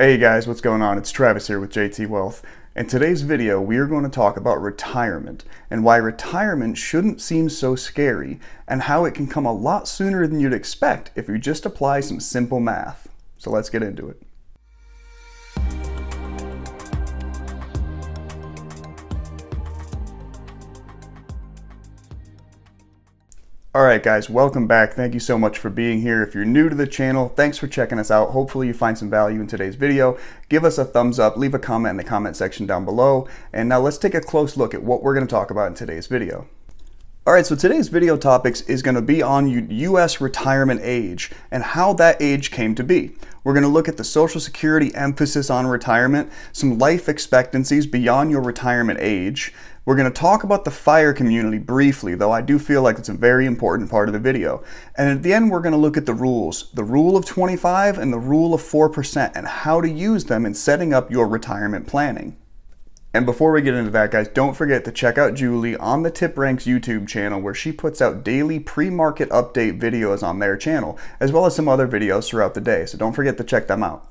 Hey guys, what's going on? It's Travis here with JT Wealth. In today's video, we are going to talk about retirement and why retirement shouldn't seem so scary and how it can come a lot sooner than you'd expect if you just apply some simple math. So let's get into it. All right, guys, welcome back. Thank you so much for being here. If you're new to the channel, thanks for checking us out. Hopefully you find some value in today's video. Give us a thumbs up, leave a comment in the comment section down below. And now let's take a close look at what we're gonna talk about in today's video. All right, so today's video topics is gonna be on US retirement age and how that age came to be. We're going to look at the Social Security emphasis on retirement, some life expectancies beyond your retirement age, we're going to talk about the FIRE community briefly, though I do feel like it's a very important part of the video. And at the end, we're going to look at the rules, the rule of 25 and the rule of 4% and how to use them in setting up your retirement planning. And before we get into that, guys, don't forget to check out Julie on the Tip Ranks YouTube channel, where she puts out daily pre market update videos on their channel, as well as some other videos throughout the day. So don't forget to check them out.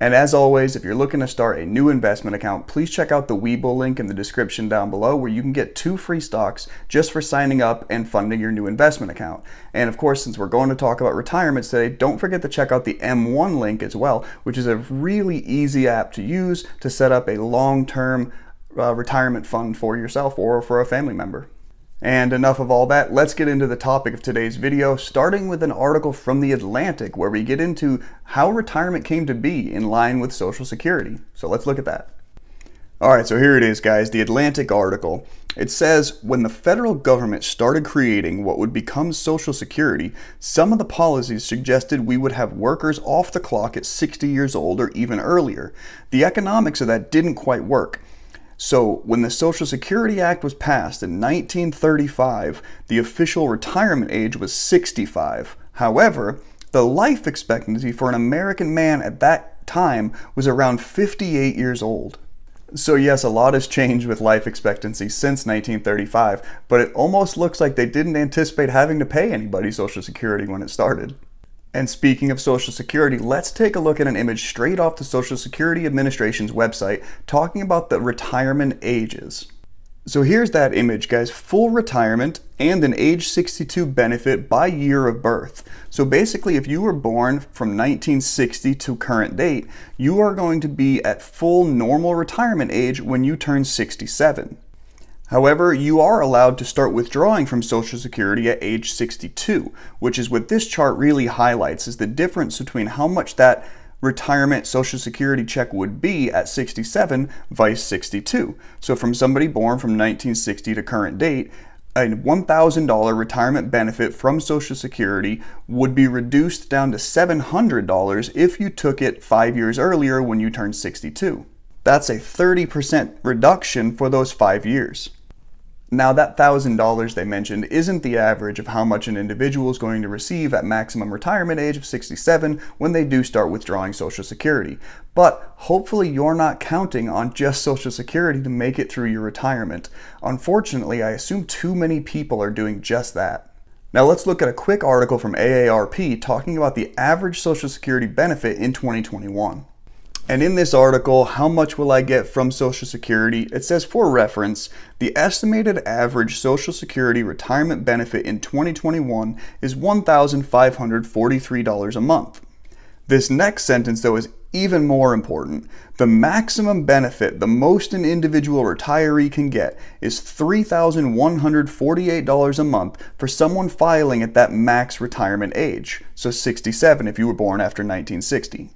And as always, if you're looking to start a new investment account, please check out the Webull link in the description down below where you can get two free stocks just for signing up and funding your new investment account. And of course, since we're going to talk about retirements today, don't forget to check out the M1 link as well, which is a really easy app to use to set up a long-term uh, retirement fund for yourself or for a family member. And enough of all that, let's get into the topic of today's video, starting with an article from The Atlantic where we get into how retirement came to be in line with Social Security. So let's look at that. All right, so here it is, guys, the Atlantic article. It says when the federal government started creating what would become Social Security, some of the policies suggested we would have workers off the clock at 60 years old or even earlier. The economics of that didn't quite work. So, when the Social Security Act was passed in 1935, the official retirement age was 65. However, the life expectancy for an American man at that time was around 58 years old. So, yes, a lot has changed with life expectancy since 1935, but it almost looks like they didn't anticipate having to pay anybody Social Security when it started. And speaking of Social Security, let's take a look at an image straight off the Social Security Administration's website talking about the retirement ages. So here's that image, guys full retirement and an age 62 benefit by year of birth. So basically, if you were born from 1960 to current date, you are going to be at full normal retirement age when you turn 67. However, you are allowed to start withdrawing from Social Security at age 62, which is what this chart really highlights is the difference between how much that retirement Social Security check would be at 67 vice 62. So from somebody born from 1960 to current date, a $1,000 retirement benefit from Social Security would be reduced down to $700 if you took it five years earlier when you turned 62. That's a 30% reduction for those five years. Now, that $1,000 they mentioned isn't the average of how much an individual is going to receive at maximum retirement age of 67 when they do start withdrawing Social Security. But hopefully, you're not counting on just Social Security to make it through your retirement. Unfortunately, I assume too many people are doing just that. Now let's look at a quick article from AARP talking about the average Social Security benefit in 2021. And in this article, how much will I get from Social Security? It says for reference, the estimated average Social Security retirement benefit in 2021 is $1,543 a month. This next sentence, though, is even more important. The maximum benefit the most an individual retiree can get is $3,148 a month for someone filing at that max retirement age, so 67 if you were born after 1960.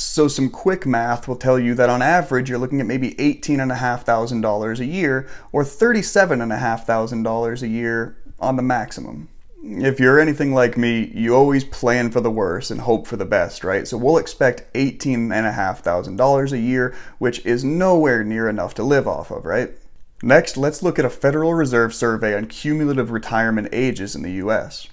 So some quick math will tell you that on average, you're looking at maybe $18,500 a year or $37,500 a year on the maximum. If you're anything like me, you always plan for the worst and hope for the best, right? So we'll expect $18,500 a year, which is nowhere near enough to live off of, right? Next, let's look at a Federal Reserve survey on cumulative retirement ages in the US.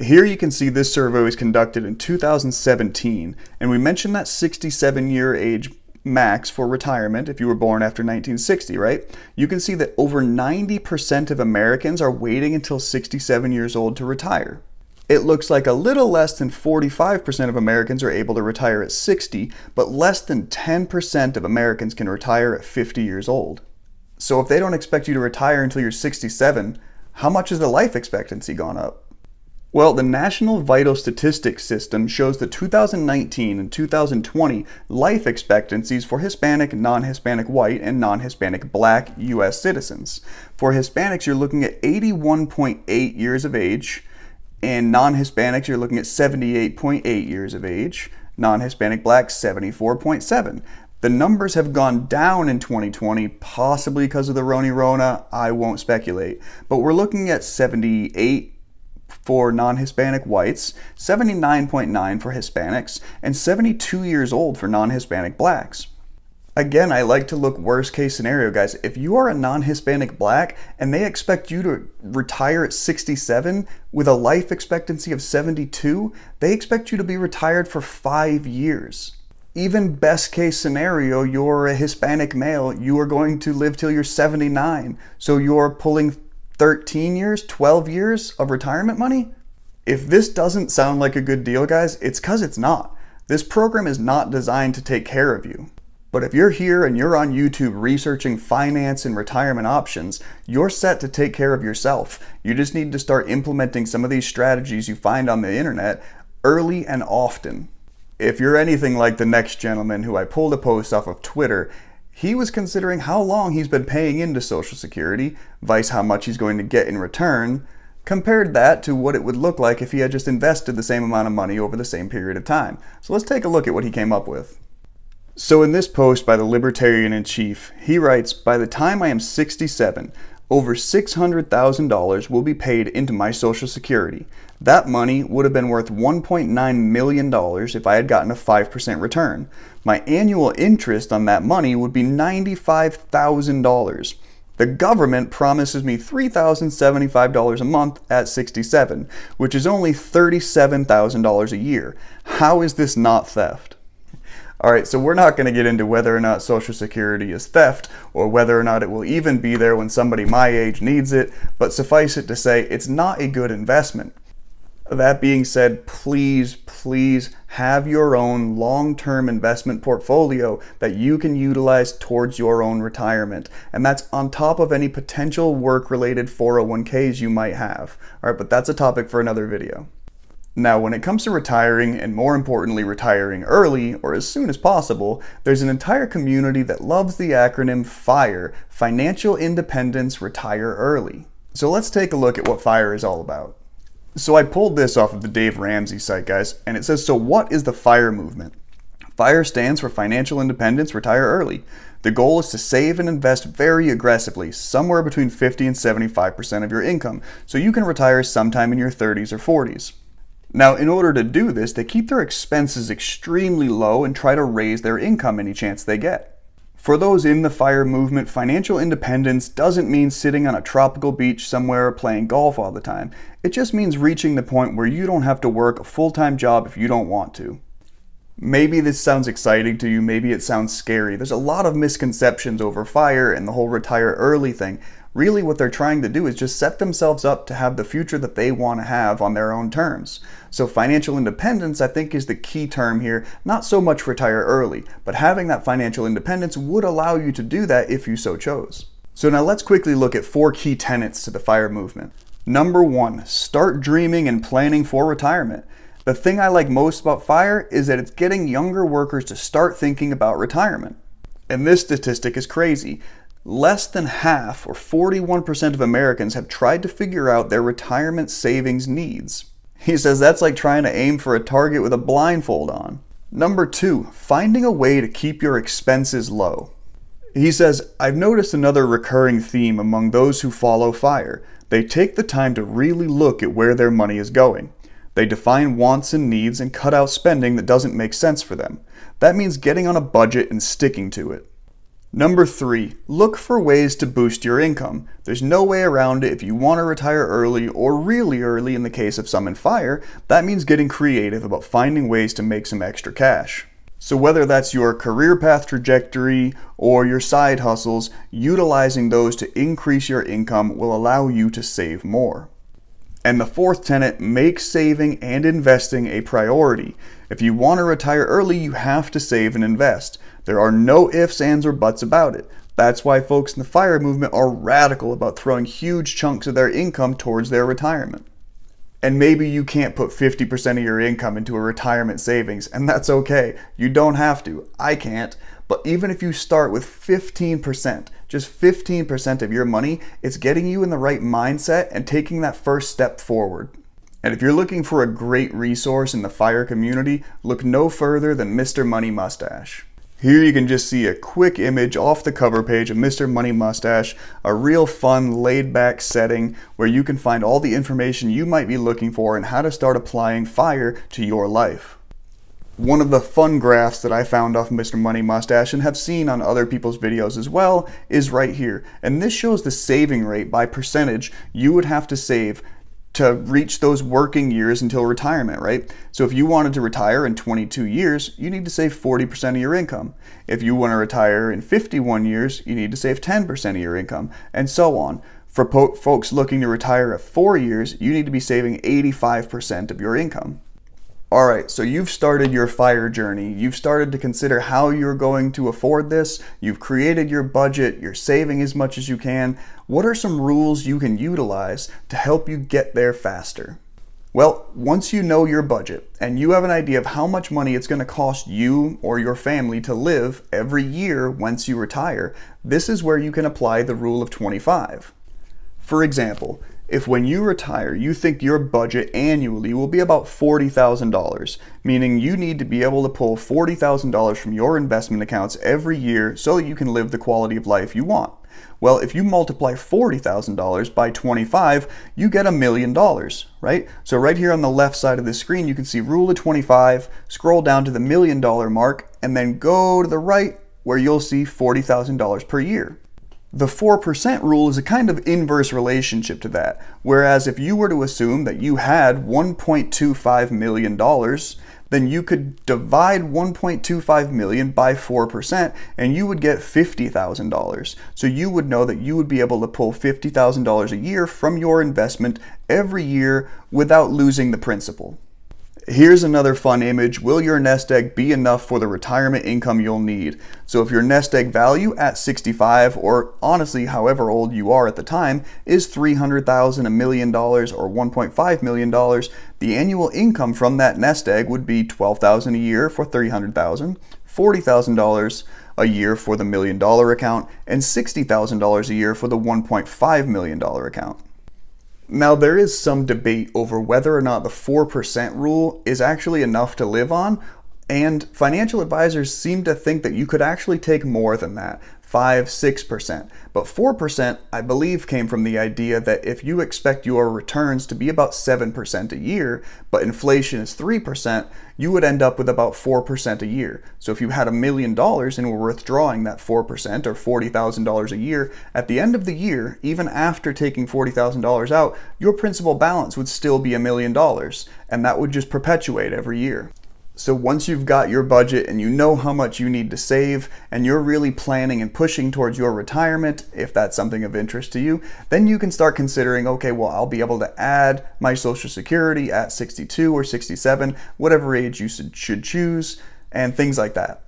Here you can see this survey was conducted in 2017, and we mentioned that 67 year age max for retirement if you were born after 1960, right? You can see that over 90% of Americans are waiting until 67 years old to retire. It looks like a little less than 45% of Americans are able to retire at 60, but less than 10% of Americans can retire at 50 years old. So if they don't expect you to retire until you're 67, how much has the life expectancy gone up? Well, the National Vital Statistics System shows the 2019 and 2020 life expectancies for Hispanic, non Hispanic white, and non Hispanic black U.S. citizens. For Hispanics, you're looking at 81.8 years of age, and non Hispanics, you're looking at 78.8 years of age, non Hispanic Black, 74.7. The numbers have gone down in 2020, possibly because of the Roni Rona. I won't speculate. But we're looking at 78 for non Hispanic whites, 79.9 for Hispanics, and 72 years old for non Hispanic blacks. Again, I like to look worst case scenario, guys. If you are a non Hispanic black and they expect you to retire at 67 with a life expectancy of 72, they expect you to be retired for five years. Even best case scenario, you're a Hispanic male, you are going to live till you're 79. So you're pulling 13 years, 12 years of retirement money? If this doesn't sound like a good deal, guys, it's because it's not. This program is not designed to take care of you. But if you're here and you're on YouTube researching finance and retirement options, you're set to take care of yourself. You just need to start implementing some of these strategies you find on the internet early and often. If you're anything like the next gentleman who I pulled a post off of Twitter he was considering how long he's been paying into Social Security, vice how much he's going to get in return, compared that to what it would look like if he had just invested the same amount of money over the same period of time. So let's take a look at what he came up with. So in this post by the Libertarian in Chief, he writes, By the time I am 67, over $600,000 will be paid into my Social Security. That money would have been worth $1.9 million if I had gotten a 5% return. My annual interest on that money would be $95,000. The government promises me $3,075 a month at 67, which is only $37,000 a year. How is this not theft? All right, so we're not going to get into whether or not Social Security is theft or whether or not it will even be there when somebody my age needs it, but suffice it to say, it's not a good investment. That being said, please, please have your own long term investment portfolio that you can utilize towards your own retirement. And that's on top of any potential work related 401ks you might have. All right, but that's a topic for another video. Now, when it comes to retiring, and more importantly, retiring early or as soon as possible, there's an entire community that loves the acronym FIRE Financial Independence Retire Early. So let's take a look at what FIRE is all about. So I pulled this off of the Dave Ramsey site, guys, and it says, so what is the FIRE movement? FIRE stands for Financial Independence Retire Early. The goal is to save and invest very aggressively, somewhere between 50 and 75% of your income, so you can retire sometime in your 30s or 40s. Now, in order to do this, they keep their expenses extremely low and try to raise their income any chance they get. For those in the FIRE movement, financial independence doesn't mean sitting on a tropical beach somewhere playing golf all the time. It just means reaching the point where you don't have to work a full time job if you don't want to. Maybe this sounds exciting to you, maybe it sounds scary. There's a lot of misconceptions over FIRE and the whole retire early thing, Really, what they're trying to do is just set themselves up to have the future that they want to have on their own terms. So, financial independence, I think, is the key term here. Not so much retire early, but having that financial independence would allow you to do that if you so chose. So, now let's quickly look at four key tenets to the FIRE movement. Number one, start dreaming and planning for retirement. The thing I like most about FIRE is that it's getting younger workers to start thinking about retirement. And this statistic is crazy. Less than half, or 41% of Americans, have tried to figure out their retirement savings needs. He says that's like trying to aim for a target with a blindfold on. Number two, finding a way to keep your expenses low. He says, I've noticed another recurring theme among those who follow FIRE. They take the time to really look at where their money is going. They define wants and needs and cut out spending that doesn't make sense for them. That means getting on a budget and sticking to it. Number three, look for ways to boost your income. There's no way around it if you want to retire early or really early in the case of some in fire, that means getting creative about finding ways to make some extra cash. So whether that's your career path trajectory or your side hustles, utilizing those to increase your income will allow you to save more. And the fourth tenet, make saving and investing a priority. If you want to retire early, you have to save and invest. There are no ifs, ands, or buts about it. That's why folks in the fire movement are radical about throwing huge chunks of their income towards their retirement. And maybe you can't put 50% of your income into a retirement savings, and that's okay. You don't have to. I can't. But even if you start with 15%, just 15% of your money, it's getting you in the right mindset and taking that first step forward. And if you're looking for a great resource in the FIRE community, look no further than Mr. Money Mustache. Here you can just see a quick image off the cover page of Mr. Money Mustache, a real fun laid back setting where you can find all the information you might be looking for and how to start applying fire to your life. One of the fun graphs that I found off Mr. Money Mustache and have seen on other people's videos as well is right here. And this shows the saving rate by percentage you would have to save to reach those working years until retirement, right? So if you wanted to retire in 22 years, you need to save 40% of your income. If you want to retire in 51 years, you need to save 10% of your income, and so on. For folks looking to retire at four years, you need to be saving 85% of your income all right, so you've started your fire journey. You've started to consider how you're going to afford this. You've created your budget. You're saving as much as you can. What are some rules you can utilize to help you get there faster? Well, once you know your budget and you have an idea of how much money it's going to cost you or your family to live every year once you retire, this is where you can apply the rule of 25. For example, if when you retire, you think your budget annually will be about $40,000, meaning you need to be able to pull $40,000 from your investment accounts every year so that you can live the quality of life you want. Well, if you multiply $40,000 by 25, you get a million dollars, right? So right here on the left side of the screen, you can see rule of 25, scroll down to the million dollar mark, and then go to the right where you'll see $40,000 per year the 4% rule is a kind of inverse relationship to that. Whereas if you were to assume that you had $1.25 million, then you could divide 1.25 million by 4% and you would get $50,000. So you would know that you would be able to pull $50,000 a year from your investment every year without losing the principal. Here's another fun image. Will your nest egg be enough for the retirement income you'll need? So if your nest egg value at 65 or honestly however old you are at the time is 300,000, a million dollars or 1.5 million dollars, the annual income from that nest egg would be 12,000 a year for 300,000, $40,000 a year for the million dollar account and $60,000 a year for the 1.5 million dollar account. Now, there is some debate over whether or not the 4% rule is actually enough to live on and financial advisors seem to think that you could actually take more than that. 5 6%. But 4%, I believe, came from the idea that if you expect your returns to be about 7% a year, but inflation is 3%, you would end up with about 4% a year. So if you had a million dollars and were withdrawing that 4% or $40,000 a year, at the end of the year, even after taking $40,000 out, your principal balance would still be a million dollars, and that would just perpetuate every year. So once you've got your budget and you know how much you need to save and you're really planning and pushing towards your retirement, if that's something of interest to you, then you can start considering, okay, well, I'll be able to add my social security at 62 or 67, whatever age you should choose and things like that.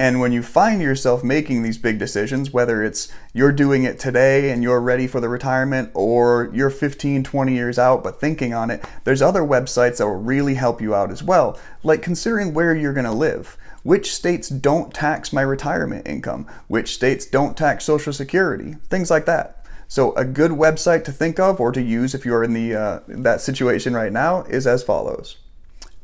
And when you find yourself making these big decisions, whether it's you're doing it today and you're ready for the retirement, or you're 15, 20 years out but thinking on it, there's other websites that will really help you out as well, like considering where you're going to live. Which states don't tax my retirement income? Which states don't tax Social Security? Things like that. So a good website to think of or to use if you're in the uh, that situation right now is as follows.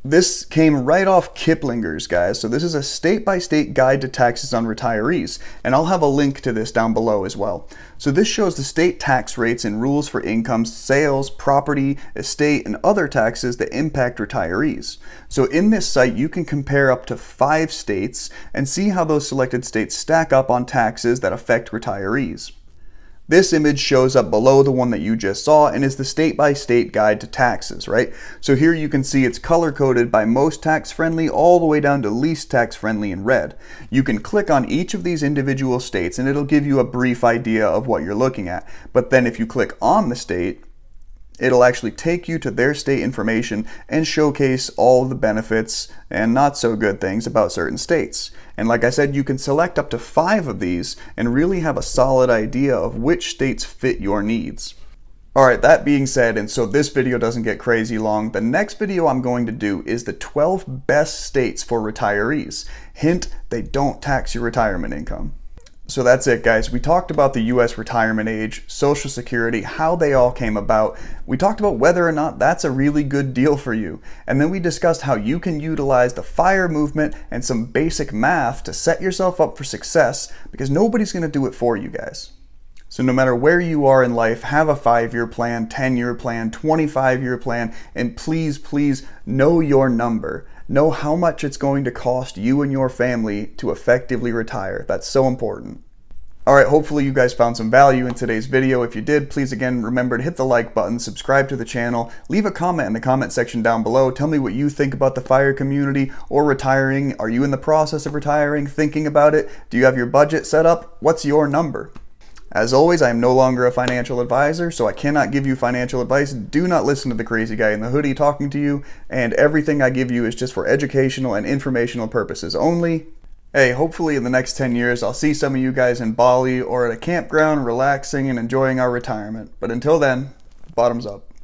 This came right off Kiplinger's, guys. So this is a state-by-state guide to taxes on retirees, and I'll have a link to this down below as well. So this shows the state tax rates and rules for income, sales, property, estate, and other taxes that impact retirees. So in this site, you can compare up to five states and see how those selected states stack up on taxes that affect retirees. This image shows up below the one that you just saw and is the state-by-state -state guide to taxes, right? So here you can see it's color-coded by most tax-friendly all the way down to least tax-friendly in red. You can click on each of these individual states and it'll give you a brief idea of what you're looking at. But then if you click on the state, It'll actually take you to their state information and showcase all the benefits and not so good things about certain states. And like I said, you can select up to five of these and really have a solid idea of which states fit your needs. Alright, that being said, and so this video doesn't get crazy long, the next video I'm going to do is the 12 best states for retirees. Hint, they don't tax your retirement income. So that's it, guys. We talked about the U.S. retirement age, Social Security, how they all came about. We talked about whether or not that's a really good deal for you. And then we discussed how you can utilize the FIRE movement and some basic math to set yourself up for success because nobody's going to do it for you guys. So, no matter where you are in life, have a five year plan, 10 year plan, 25 year plan, and please, please know your number Know how much it's going to cost you and your family to effectively retire. That's so important. All right, hopefully you guys found some value in today's video. If you did, please again remember to hit the like button, subscribe to the channel, leave a comment in the comment section down below. Tell me what you think about the fire community or retiring. Are you in the process of retiring, thinking about it? Do you have your budget set up? What's your number? As always, I am no longer a financial advisor, so I cannot give you financial advice. Do not listen to the crazy guy in the hoodie talking to you, and everything I give you is just for educational and informational purposes only. Hey, hopefully in the next 10 years, I'll see some of you guys in Bali or at a campground relaxing and enjoying our retirement. But until then, bottoms up.